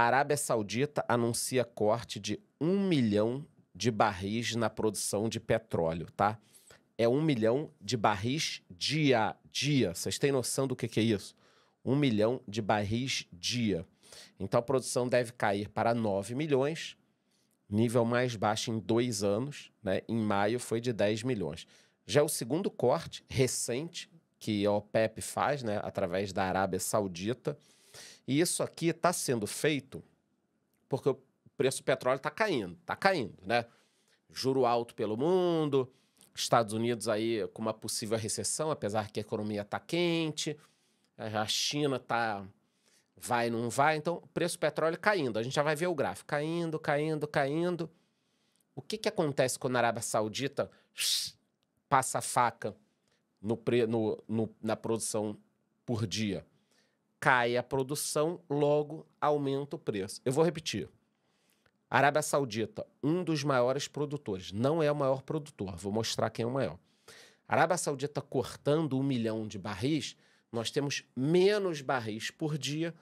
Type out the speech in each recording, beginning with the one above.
A Arábia Saudita anuncia corte de um milhão de barris na produção de petróleo, tá? É um milhão de barris dia a dia. Vocês têm noção do que, que é isso? Um milhão de barris dia. Então a produção deve cair para 9 milhões, nível mais baixo em dois anos, né? Em maio foi de 10 milhões. Já o segundo corte recente que a OPEP faz, né, através da Arábia Saudita, e isso aqui está sendo feito porque o preço do petróleo está caindo, está caindo, né? Juro alto pelo mundo, Estados Unidos aí com uma possível recessão, apesar que a economia está quente, a China está vai, não vai, então preço do petróleo caindo. A gente já vai ver o gráfico caindo, caindo, caindo. O que, que acontece quando a Arábia Saudita passa a faca no, no, no, na produção por dia? cai a produção, logo aumenta o preço. Eu vou repetir. Arábia Saudita, um dos maiores produtores, não é o maior produtor, vou mostrar quem é o maior. Arábia Saudita cortando um milhão de barris, nós temos menos barris por dia,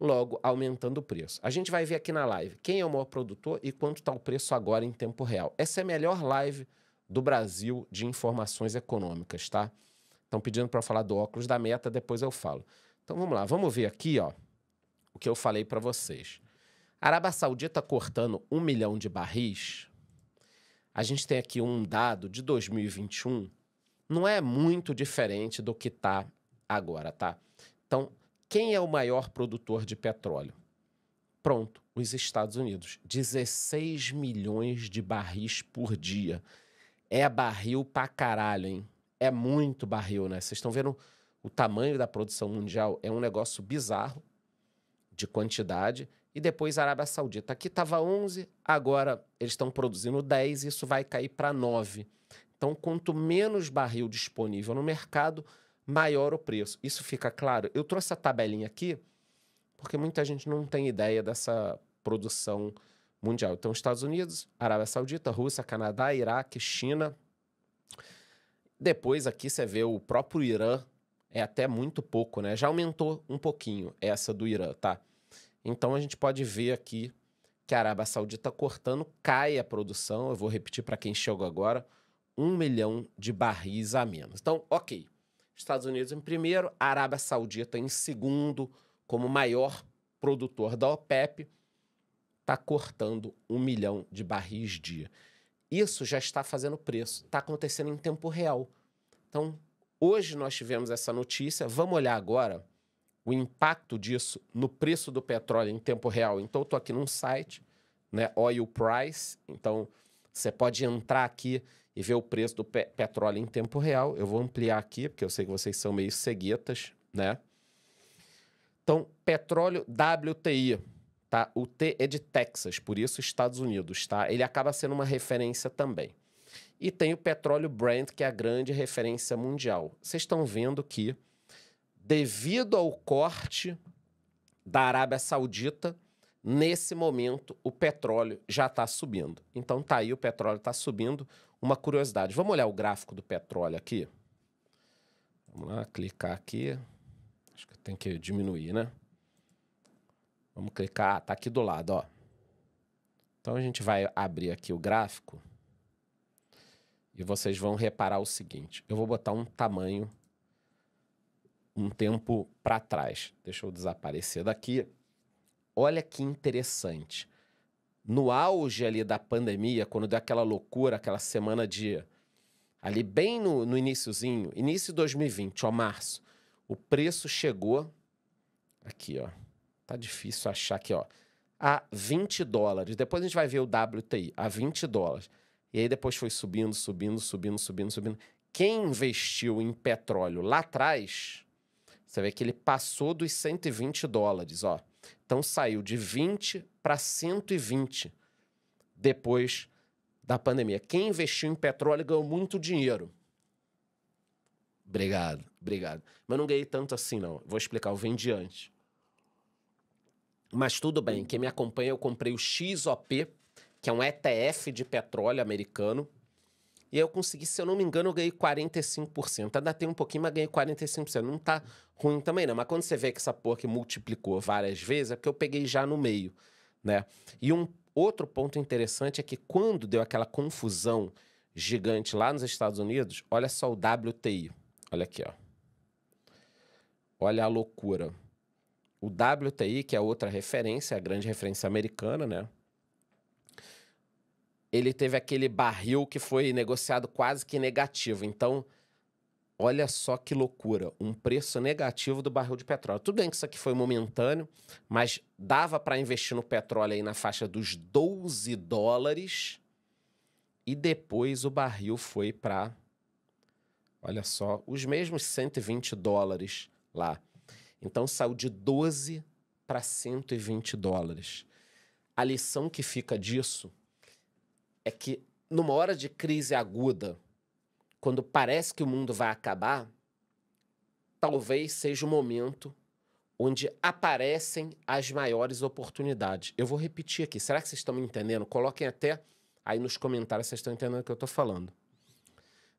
logo aumentando o preço. A gente vai ver aqui na live quem é o maior produtor e quanto está o preço agora em tempo real. Essa é a melhor live do Brasil de informações econômicas, tá? Estão pedindo para falar do óculos da meta, depois eu falo. Então vamos lá, vamos ver aqui ó, o que eu falei para vocês. A Arábia Saudita cortando um milhão de barris. A gente tem aqui um dado de 2021, não é muito diferente do que está agora, tá? Então, quem é o maior produtor de petróleo? Pronto, os Estados Unidos. 16 milhões de barris por dia. É barril pra caralho, hein? É muito barril, né? Vocês estão vendo o tamanho da produção mundial é um negócio bizarro de quantidade. E depois a Arábia Saudita. Aqui estava 11, agora eles estão produzindo 10, isso vai cair para 9. Então, quanto menos barril disponível no mercado, maior o preço. Isso fica claro. Eu trouxe a tabelinha aqui porque muita gente não tem ideia dessa produção mundial. Então, Estados Unidos, Arábia Saudita, Rússia, Canadá, Iraque, China. Depois aqui você vê o próprio Irã é até muito pouco, né? Já aumentou um pouquinho essa do Irã, tá? Então a gente pode ver aqui que a Arábia Saudita cortando, cai a produção, eu vou repetir para quem chegou agora, um milhão de barris a menos. Então, ok, Estados Unidos em primeiro, Arábia Saudita em segundo, como maior produtor da OPEP, está cortando um milhão de barris dia. Isso já está fazendo preço, está acontecendo em tempo real. Então, Hoje nós tivemos essa notícia, vamos olhar agora o impacto disso no preço do petróleo em tempo real. Então, eu estou aqui num site, né, Oil Price, então você pode entrar aqui e ver o preço do pe petróleo em tempo real. Eu vou ampliar aqui, porque eu sei que vocês são meio ceguetas, né? Então, petróleo WTI, tá? O T é de Texas, por isso Estados Unidos, tá? Ele acaba sendo uma referência também. E tem o petróleo Brent, que é a grande referência mundial. Vocês estão vendo que, devido ao corte da Arábia Saudita, nesse momento o petróleo já está subindo. Então tá aí, o petróleo está subindo. Uma curiosidade, vamos olhar o gráfico do petróleo aqui? Vamos lá, clicar aqui. Acho que tem que diminuir, né? Vamos clicar, tá aqui do lado, ó. Então a gente vai abrir aqui o gráfico. E vocês vão reparar o seguinte: eu vou botar um tamanho, um tempo para trás. Deixa eu desaparecer daqui. Olha que interessante. No auge ali da pandemia, quando deu aquela loucura, aquela semana de. Ali bem no, no iníciozinho, início de 2020, ó, março, o preço chegou. Aqui, ó. Tá difícil achar aqui, ó. A 20 dólares. Depois a gente vai ver o WTI. A 20 dólares. E aí depois foi subindo, subindo, subindo, subindo, subindo. Quem investiu em petróleo lá atrás, você vê que ele passou dos 120 dólares, ó. Então saiu de 20 para 120 depois da pandemia. Quem investiu em petróleo ganhou muito dinheiro. Obrigado, obrigado. Mas não ganhei tanto assim, não. Vou explicar, eu vendi antes. Mas tudo bem, quem me acompanha, eu comprei o XOP que é um ETF de petróleo americano. E eu consegui, se eu não me engano, eu ganhei 45%. Ainda tem um pouquinho, mas ganhei 45%. Não tá ruim também, não. Né? Mas quando você vê que essa porra que multiplicou várias vezes, é porque eu peguei já no meio, né? E um outro ponto interessante é que quando deu aquela confusão gigante lá nos Estados Unidos, olha só o WTI. Olha aqui, ó. Olha a loucura. O WTI, que é outra referência, a grande referência americana, né? ele teve aquele barril que foi negociado quase que negativo. Então, olha só que loucura, um preço negativo do barril de petróleo. Tudo bem que isso aqui foi momentâneo, mas dava para investir no petróleo aí na faixa dos 12 dólares e depois o barril foi para olha só, os mesmos 120 dólares lá. Então saiu de 12 para 120 dólares. A lição que fica disso é que numa hora de crise aguda, quando parece que o mundo vai acabar, talvez seja o momento onde aparecem as maiores oportunidades. Eu vou repetir aqui. Será que vocês estão me entendendo? Coloquem até aí nos comentários se vocês estão entendendo o que eu estou falando.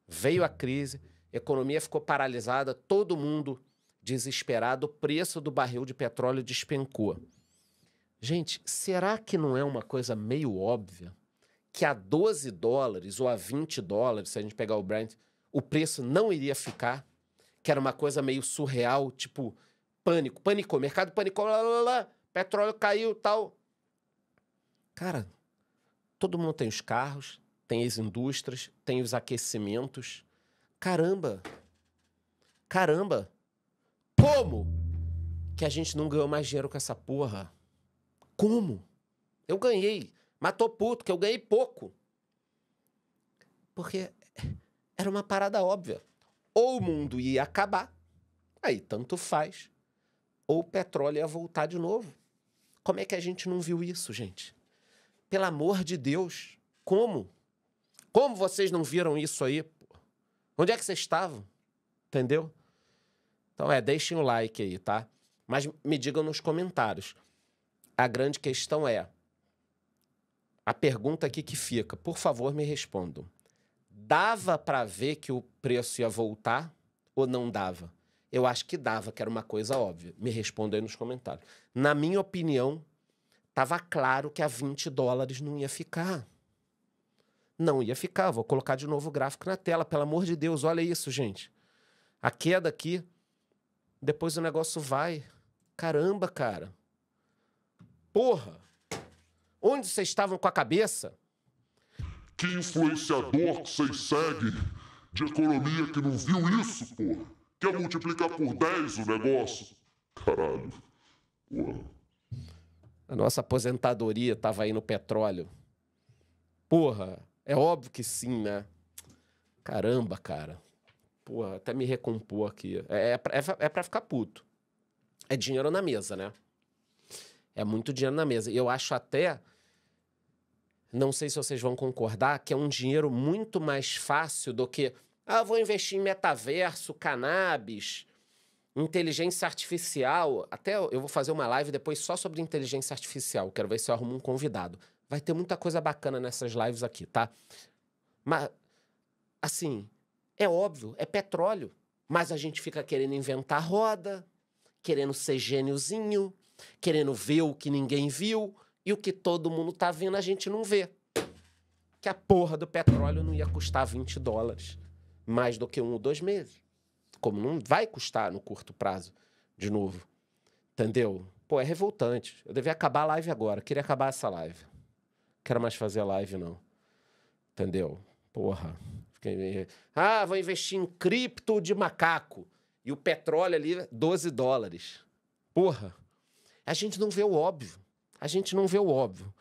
Veio a crise, a economia ficou paralisada, todo mundo desesperado, o preço do barril de petróleo despencou. Gente, será que não é uma coisa meio óbvia que a 12 dólares ou a 20 dólares, se a gente pegar o Brent, o preço não iria ficar, que era uma coisa meio surreal, tipo, pânico, pânico, mercado panicou, lá, lá, lá, petróleo caiu, tal. Cara, todo mundo tem os carros, tem as indústrias, tem os aquecimentos. Caramba! Caramba! Como que a gente não ganhou mais dinheiro com essa porra? Como? Eu ganhei mas tô puto, que eu ganhei pouco. Porque era uma parada óbvia. Ou o mundo ia acabar, aí tanto faz, ou o petróleo ia voltar de novo. Como é que a gente não viu isso, gente? Pelo amor de Deus, como? Como vocês não viram isso aí? Onde é que vocês estavam? Entendeu? Então é, deixem o like aí, tá? Mas me digam nos comentários. A grande questão é: a pergunta aqui que fica, por favor, me respondam. Dava para ver que o preço ia voltar ou não dava? Eu acho que dava, que era uma coisa óbvia. Me respondam aí nos comentários. Na minha opinião, estava claro que a 20 dólares não ia ficar. Não ia ficar. Vou colocar de novo o gráfico na tela. Pelo amor de Deus, olha isso, gente. A queda aqui, depois o negócio vai. Caramba, cara. Porra! Onde vocês estavam com a cabeça? Que influenciador que vocês seguem de economia que não viu isso, porra? Quer multiplicar por 10 o negócio? Caralho. Porra. A nossa aposentadoria tava aí no petróleo. Porra, é óbvio que sim, né? Caramba, cara. Porra, até me recompor aqui. É, é, pra, é, é pra ficar puto. É dinheiro na mesa, né? É muito dinheiro na mesa. E eu acho até, não sei se vocês vão concordar, que é um dinheiro muito mais fácil do que, ah, vou investir em metaverso, cannabis, inteligência artificial. Até eu vou fazer uma live depois só sobre inteligência artificial. Quero ver se eu arrumo um convidado. Vai ter muita coisa bacana nessas lives aqui, tá? Mas, assim, é óbvio, é petróleo. Mas a gente fica querendo inventar roda, querendo ser gêniozinho, querendo ver o que ninguém viu e o que todo mundo tá vendo a gente não vê. Que a porra do petróleo não ia custar 20 dólares mais do que um ou dois meses. Como não vai custar no curto prazo, de novo. Entendeu? Pô, é revoltante. Eu devia acabar a live agora. Eu queria acabar essa live. Não quero mais fazer live, não. Entendeu? Porra. Fiquei... Ah, vou investir em cripto de macaco. E o petróleo ali, 12 dólares. Porra a gente não vê o óbvio. A gente não vê o óbvio.